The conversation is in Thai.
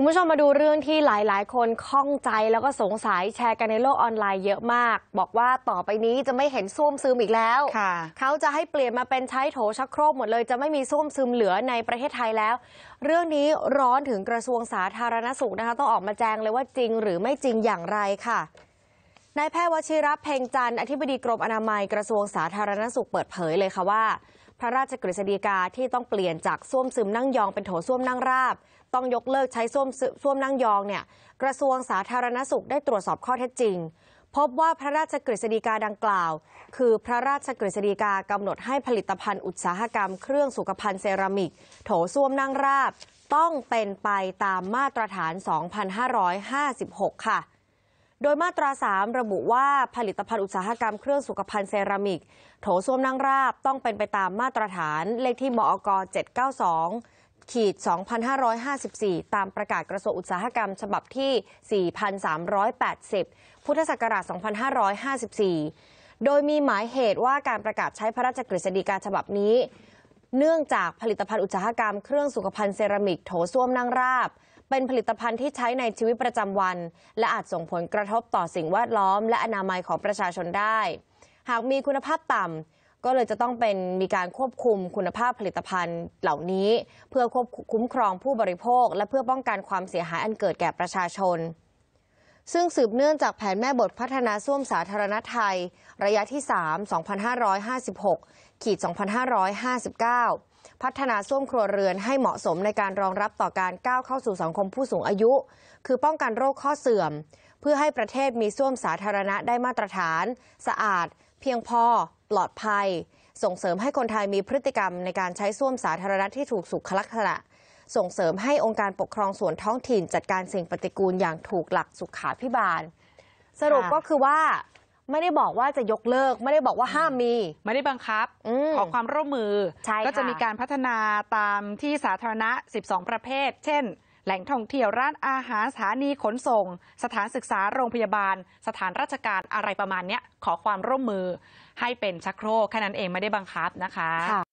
คุณผู้ชมมาดูเรื่องที่หลายๆ คนข้องใจแล้วก็สงสัยแชร์กันในโลกออนไลน์เยอะมาก บอกว่าต่อไปนี้จะไม่เห็นส้วมซึมอีกแล้วเขาจะให้เปลี่ยนมาเป็นใช้โถชักโครกหมดเลยจะไม่มีส้วมซึมเหลือในประเทศไทยแล้ว เรื่องนี้ร้อนถึงกระทรวงสาธารณสุขนะคะต้องออกมาแจ้งเลยว่าจริงหรือไม่จริงอย่างไรค่ะนายแพทย์วชิรเพ็งจันทร์อธิบดีกรมอนามัยกระทรวงสาธารณสุขเปิดเผยเลยค่ะว่าพระราชกฤษฎีกาที่ต้องเปลี่ยนจากส้วมซึมนั่งยองเป็นโถส้วมนั่งราบ ต้องยกเลิกใช้ส้วมส้วมนั่งยองเนี่ยกระทรวงสาธารณสุขได้ตรวจสอบข้อเท็จจริง พบว่าพระราชกฤษฎีกาดังกล่าวคือพระราชกฤษฎีกากำหนดให้ผลิตภัณฑ์อุตสาหกรรมเครื่องสุขภัณฑ์เซรามิก โถส้วมนั่งราบ ต้องเป็นไปตามมาตรฐาน 2556 ค่ะโดยมาตรา 3 ระบุว่าผลิตภัณฑ์อุตสาหกรรมเครื่องสุขภัณฑ์เซรามิก โถส้วมนั่งราบต้องเป็นไปตามมาตรฐาน เลขที่มอก792 ขีด 2554 ตามประกาศกระทรวงอุตสาหกรรมฉบับที่ 4,380 พุทธศักราช2554 โดยมีหมายเหตุว่าการประกาศใช้พระราชกฤษฎีกาฉบับนี้เนื่องจากผลิตภัณฑ์อุตสาหกรรมเครื่องสุขภัณฑ์เซรามิก โถส้วมนั่งราบ เป็นผลิตภัณฑ์ที่ใช้ในชีวิตประจำวัน และอาจส่งผลกระทบต่อสิ่งแวดล้อม และอนามัยของประชาชนได้ หากมีคุณภาพต่ำก็เลยจะต้องเป็นมีการควบคุมคุณภาพผลิตภัณฑ์เหล่านี้เพื่อควบคุ้มครองผู้บริโภค และเพื่อป้องกันความเสียหายอันเกิดแก่ประชาชนซึ่งสืบเนื่องจากแผนแม่บทพัฒนาซ่วมสาธารณไทย ระยะที่ 3 2556ขีด2559 พัฒนาซ่วมครัวเรือนให้เหมาะสมในการรองรับต่อการก้าวเข้าสู่สังคมผู้สูงอายุ คือป้องกันโรคข้อเสื่อม เพื่อให้ประเทศมีซ่วมสาธารณะได้มาตรฐาน สะอาด เพียงพอปลอดภัย ส่งเสริมให้คนไทยมีพฤติกรรมในการใช้ซ่วมสาธารณะที่ถูกสุขลักษณะส่งเสริมให้องค์การปกครองส่วนท้องถิ่น จัดการสิ่งปฏิกูลอย่างถูกหลักสุขาพิบาล สรุปก็คือว่า ไม่ได้บอกว่าจะยกเลิก ไม่ได้บอกว่าห้ามมี ไม่ได้บังคับอขอความร่วมมือ ก็จะมีการพัฒนาตามที่สาธารณะ 12 ประเภท เช่น แหล่งท่องเที่ยวร้านอาหารสถานีขนส่ง สถานศึกษาโรงพยาบาล สถานราชการอะไรประมาณนี้ขอความร่วมมือ ให้เป็นชักโครกแค่นั้นเองไม่ได้บังคับนะคะ